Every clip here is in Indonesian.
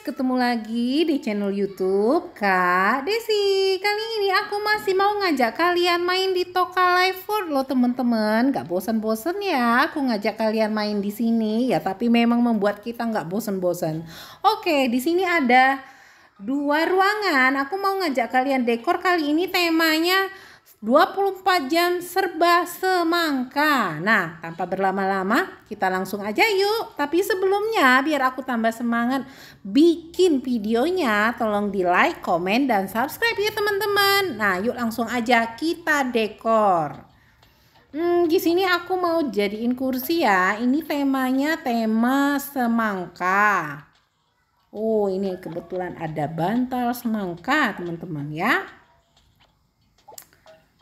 ketemu lagi di channel YouTube Kak Desi. Kali ini aku masih mau ngajak kalian main di Toka Live World loh teman-teman. Gak bosen-bosen ya aku ngajak kalian main di sini ya, tapi memang membuat kita nggak bosen-bosen. Oke, di sini ada dua ruangan. Aku mau ngajak kalian dekor kali ini temanya 24 jam serba semangka. Nah, tanpa berlama-lama, kita langsung aja yuk. Tapi sebelumnya, biar aku tambah semangat bikin videonya, tolong di like, komen, dan subscribe ya teman-teman. Nah, yuk langsung aja kita dekor. Hmm, di sini aku mau jadiin kursi ya. Ini temanya tema semangka. Oh, ini kebetulan ada bantal semangka, teman-teman ya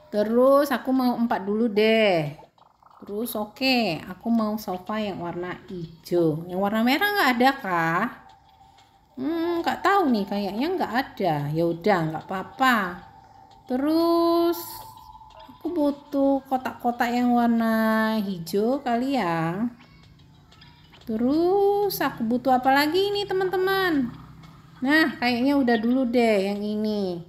terus aku mau empat dulu deh terus oke okay, aku mau sofa yang warna hijau yang warna merah nggak ada kah hmm nggak tahu nih kayaknya nggak ada ya udah nggak apa-apa terus aku butuh kotak-kotak yang warna hijau kali ya terus aku butuh apa lagi ini teman-teman nah kayaknya udah dulu deh yang ini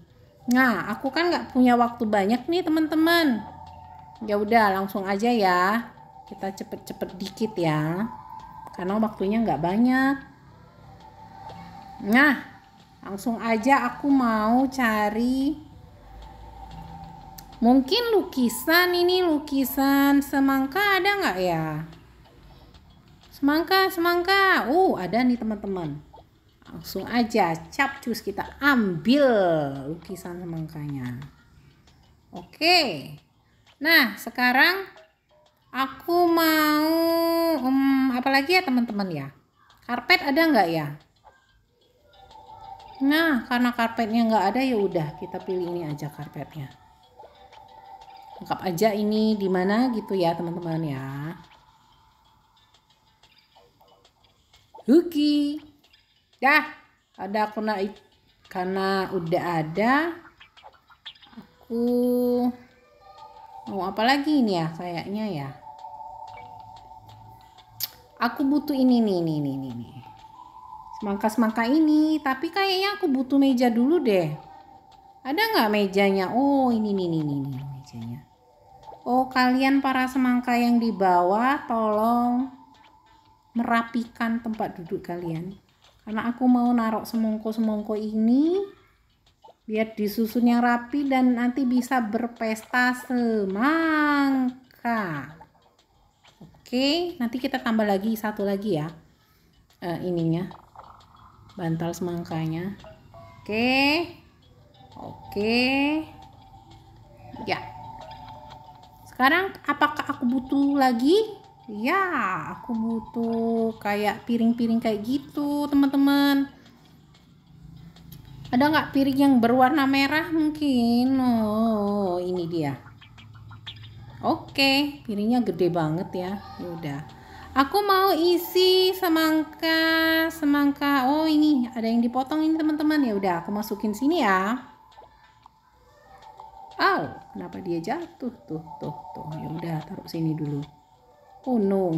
Nah, aku kan nggak punya waktu banyak nih teman-teman. Ya udah, langsung aja ya. Kita cepet-cepet dikit ya, karena waktunya nggak banyak. Nah, langsung aja aku mau cari. Mungkin lukisan ini lukisan semangka ada nggak ya? Semangka, semangka. Uh, ada nih teman-teman langsung aja capcus kita ambil lukisan semangkanya oke nah sekarang aku mau um, lagi ya teman-teman ya karpet ada nggak ya nah karena karpetnya nggak ada ya udah kita pilih ini aja karpetnya lengkap aja ini di mana gitu ya teman-teman ya Huki dah ada aku naik karena udah ada aku mau oh, apa lagi ini ya kayaknya ya aku butuh ini nih nih nih nih nih semangka semangka ini tapi kayaknya aku butuh meja dulu deh ada nggak mejanya oh ini nih nih nih nih mejanya oh kalian para semangka yang di bawah tolong merapikan tempat duduk kalian karena aku mau narok semongko-semongko ini biar disusun yang rapi dan nanti bisa berpesta semangka oke nanti kita tambah lagi satu lagi ya uh, ininya bantal semangkanya oke oke ya sekarang apakah aku butuh lagi ya aku butuh kayak piring-piring kayak gitu teman-teman ada nggak piring yang berwarna merah mungkin oh ini dia oke piringnya gede banget ya, ya udah aku mau isi semangka semangka oh ini ada yang dipotong ini teman-teman ya udah aku masukin sini ya oh, kenapa dia jatuh tuh tuh tuh ya udah taruh sini dulu kuno.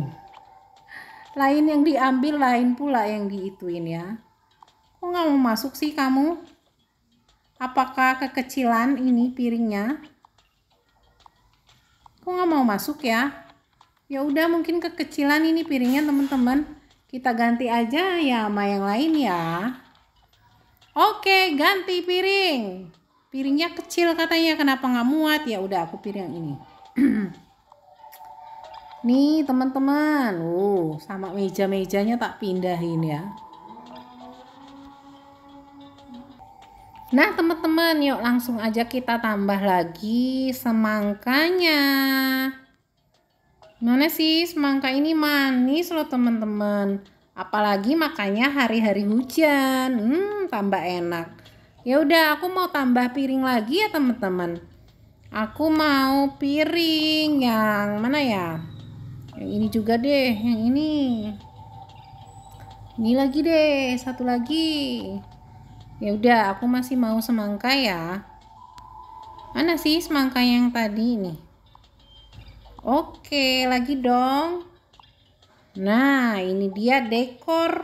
Lain yang diambil, lain pula yang diituin ya. Kok nggak mau masuk sih kamu? Apakah kekecilan ini piringnya? Kok nggak mau masuk ya? Ya udah mungkin kekecilan ini piringnya teman-teman. Kita ganti aja ya sama yang lain ya. Oke, ganti piring. Piringnya kecil katanya, kenapa nggak muat? Ya udah aku piring yang ini. Nih teman-teman, uh, sama meja-mejanya tak pindahin ya. Nah teman-teman, yuk langsung aja kita tambah lagi semangkanya. Mana sih semangka ini manis loh teman-teman. Apalagi makanya hari-hari hujan. Hmm, tambah enak. Ya udah, aku mau tambah piring lagi ya teman-teman. Aku mau piring yang mana ya? yang ini juga deh yang ini ini lagi deh satu lagi ya udah aku masih mau semangka ya mana sih semangka yang tadi ini? oke lagi dong nah ini dia dekor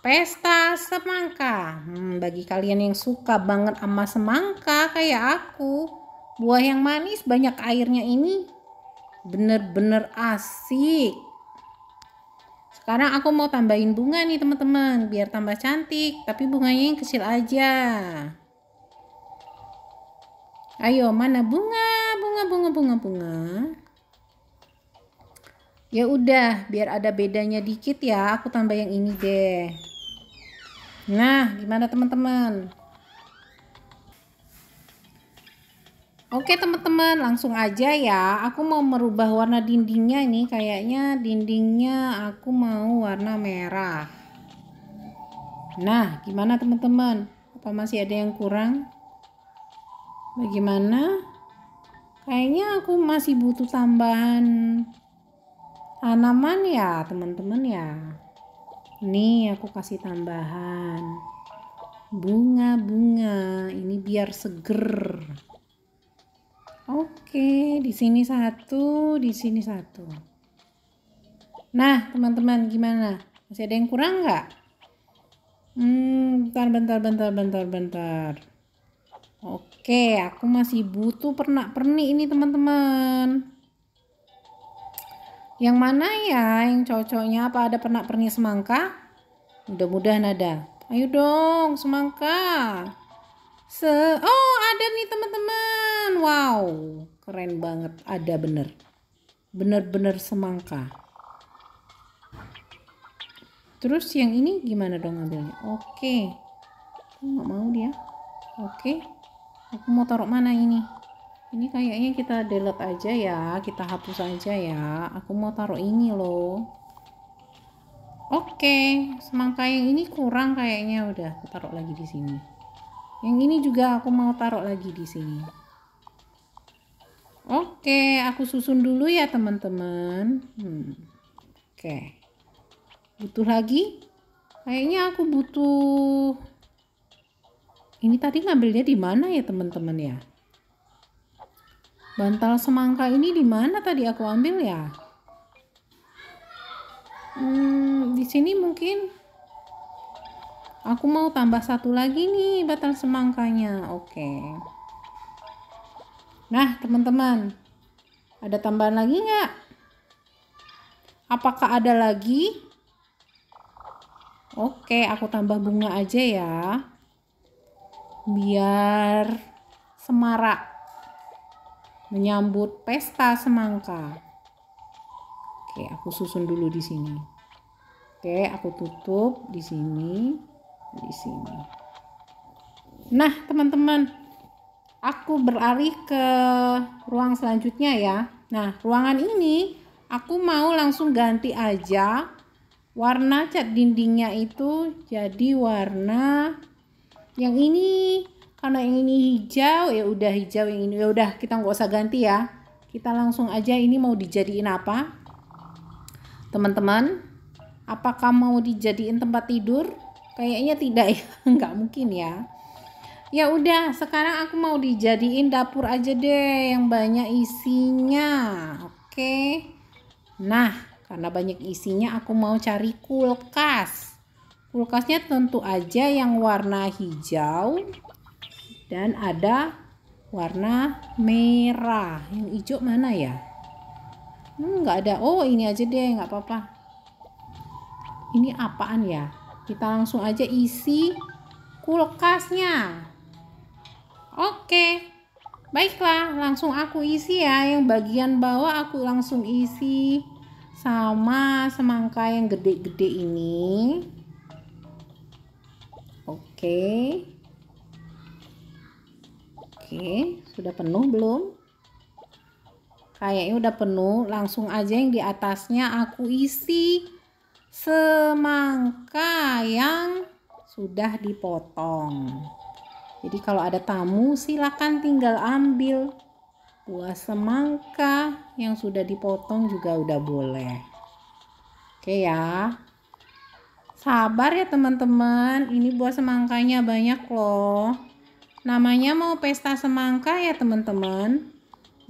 pesta semangka hmm, bagi kalian yang suka banget sama semangka kayak aku buah yang manis banyak airnya ini bener-bener asik sekarang aku mau tambahin bunga nih teman-teman biar tambah cantik tapi bunganya yang kecil aja ayo mana bunga bunga bunga bunga bunga ya udah biar ada bedanya dikit ya aku tambah yang ini deh nah gimana teman-teman Oke teman-teman langsung aja ya aku mau merubah warna dindingnya ini kayaknya dindingnya aku mau warna merah Nah gimana teman-teman apa masih ada yang kurang bagaimana kayaknya aku masih butuh tambahan tanaman ya teman-teman ya nih aku kasih tambahan bunga-bunga ini biar seger Oke, di sini satu, di sini satu. Nah, teman-teman, gimana? Masih ada yang kurang nggak? Hmm, bentar, bentar, bentar, bentar, bentar. Oke, aku masih butuh pernak-pernik ini, teman-teman. Yang mana ya yang cocoknya? Apa ada pernak-pernik semangka? Mudah-mudahan ada. Ayo dong, semangka. Se Oh, ada nih teman-teman. Wow, keren banget. Ada bener. Bener-bener semangka. Terus yang ini gimana dong ngambilnya? Oke. Aku nggak mau dia. Oke. Aku mau taruh mana ini? Ini kayaknya kita delete aja ya. Kita hapus aja ya. Aku mau taruh ini loh. Oke. Semangka yang ini kurang kayaknya. Udah, aku taruh lagi di sini yang ini juga aku mau taruh lagi di sini oke aku susun dulu ya teman-teman hmm. oke butuh lagi kayaknya aku butuh ini tadi ngambilnya di mana ya teman-teman ya bantal semangka ini di mana tadi aku ambil ya hmm, di sini mungkin Aku mau tambah satu lagi nih batang semangkanya. Oke. Nah, teman-teman. Ada tambahan lagi nggak? Apakah ada lagi? Oke, aku tambah bunga aja ya. Biar semarak menyambut pesta semangka. Oke, aku susun dulu di sini. Oke, aku tutup di sini di sini nah teman-teman aku beralih ke ruang selanjutnya ya nah ruangan ini aku mau langsung ganti aja warna cat dindingnya itu jadi warna yang ini karena yang ini hijau ya udah hijau yang ini ya udah kita nggak usah ganti ya kita langsung aja ini mau dijadiin apa teman-teman apakah mau dijadiin tempat tidur Kayaknya tidak ya, nggak mungkin ya. Ya udah, sekarang aku mau dijadiin dapur aja deh yang banyak isinya. Oke. Nah, karena banyak isinya aku mau cari kulkas. Kulkasnya tentu aja yang warna hijau dan ada warna merah. Yang hijau mana ya? Hmm, ada. Oh, ini aja deh, nggak apa-apa. Ini apaan ya? kita langsung aja isi kulkasnya oke baiklah langsung aku isi ya yang bagian bawah aku langsung isi sama semangka yang gede-gede ini oke oke sudah penuh belum kayaknya udah penuh langsung aja yang di atasnya aku isi semangka yang sudah dipotong. Jadi kalau ada tamu silakan tinggal ambil buah semangka yang sudah dipotong juga udah boleh. Oke ya. Sabar ya teman-teman, ini buah semangkanya banyak loh. Namanya mau pesta semangka ya teman-teman.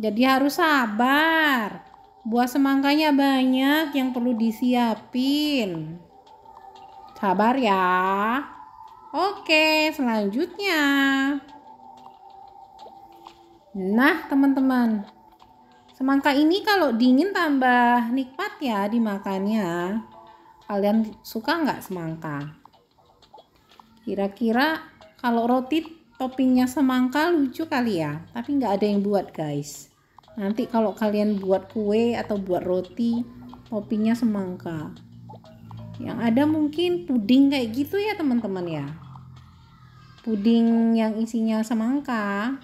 Jadi harus sabar. Buah semangkanya banyak yang perlu disiapin. Sabar ya. Oke, selanjutnya. Nah, teman-teman. Semangka ini kalau dingin tambah nikmat ya dimakannya. Kalian suka nggak semangka? Kira-kira kalau roti toppingnya semangka lucu kali ya. Tapi nggak ada yang buat guys nanti kalau kalian buat kue atau buat roti toppingnya semangka yang ada mungkin puding kayak gitu ya teman-teman ya puding yang isinya semangka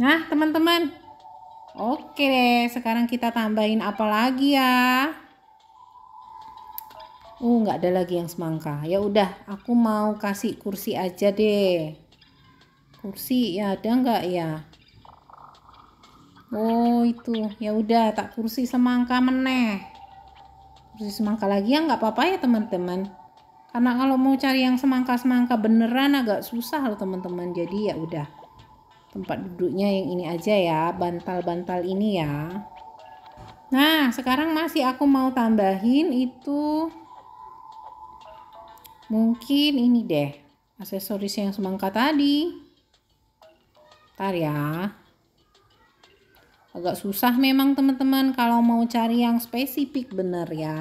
nah teman-teman oke deh sekarang kita tambahin apa lagi ya uh nggak ada lagi yang semangka ya udah aku mau kasih kursi aja deh kursi ya ada nggak ya oh itu ya udah tak kursi semangka meneh kursi semangka lagi ya nggak apa-apa ya teman-teman karena kalau mau cari yang semangka-semangka beneran agak susah loh teman-teman jadi ya udah tempat duduknya yang ini aja ya bantal-bantal ini ya nah sekarang masih aku mau tambahin itu mungkin ini deh aksesoris yang semangka tadi ntar ya Agak susah memang teman-teman kalau mau cari yang spesifik bener ya.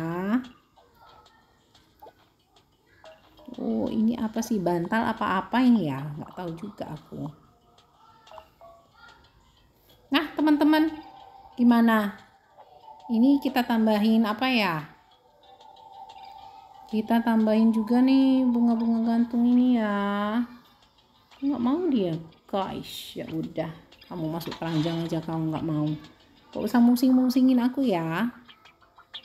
Oh ini apa sih bantal apa-apa ini ya? nggak tahu juga aku. Nah teman-teman gimana? Ini kita tambahin apa ya? Kita tambahin juga nih bunga-bunga gantung ini ya. Nggak mau dia guys ya udah kamu masuk keranjang aja kamu nggak mau kok usah musing-musingin aku ya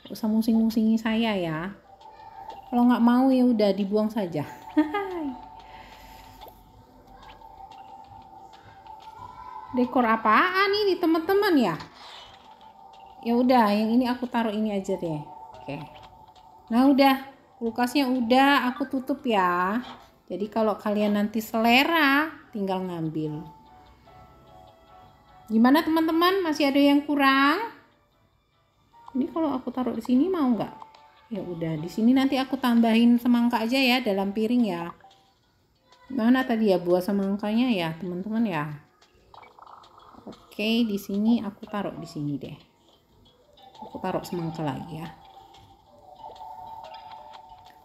gak usah musing-musingin saya ya kalau nggak mau ya udah dibuang saja dekor apaan ini teman-teman ya ya udah yang ini aku taruh ini aja deh oke nah udah kulkasnya udah aku tutup ya jadi kalau kalian nanti selera tinggal ngambil Gimana teman-teman? Masih ada yang kurang? Ini kalau aku taruh di sini mau nggak? Ya udah, di sini nanti aku tambahin semangka aja ya dalam piring ya. Mana tadi ya buah semangkanya ya, teman-teman ya. Oke, di sini aku taruh di sini deh. Aku taruh semangka lagi ya.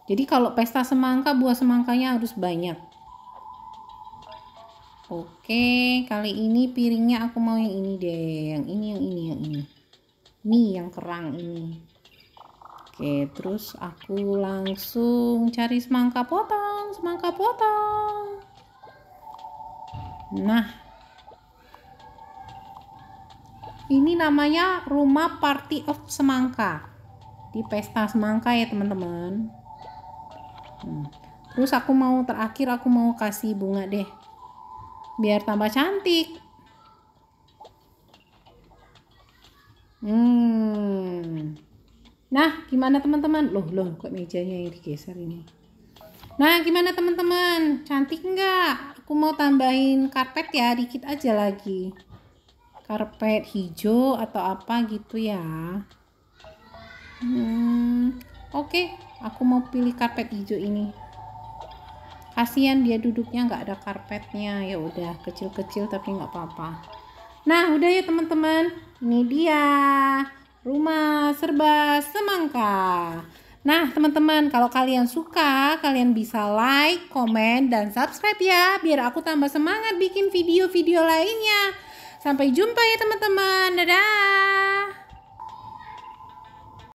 Jadi kalau pesta semangka buah semangkanya harus banyak. Oke, kali ini piringnya aku mau yang ini deh, yang ini, yang ini, yang ini. Nih, yang kerang ini. Oke, terus aku langsung cari semangka potong, semangka potong. Nah, ini namanya rumah party of semangka di pesta semangka ya teman-teman. Hmm. Terus aku mau terakhir aku mau kasih bunga deh biar tambah cantik. Hmm. Nah, gimana teman-teman? Loh, loh, kok mejanya yang digeser ini? Nah, gimana teman-teman? Cantik enggak? Aku mau tambahin karpet ya, dikit aja lagi. Karpet hijau atau apa gitu ya. Hmm, Oke, okay, aku mau pilih karpet hijau ini kasihan dia duduknya nggak ada karpetnya ya udah kecil-kecil tapi nggak apa-apa nah udah ya teman-teman ini dia rumah serba semangka Nah, teman-teman, kalau kalian suka, kalian bisa like, komen, dan subscribe ya, biar aku tambah semangat bikin video-video lainnya. Sampai jumpa ya, teman-teman. Dadah.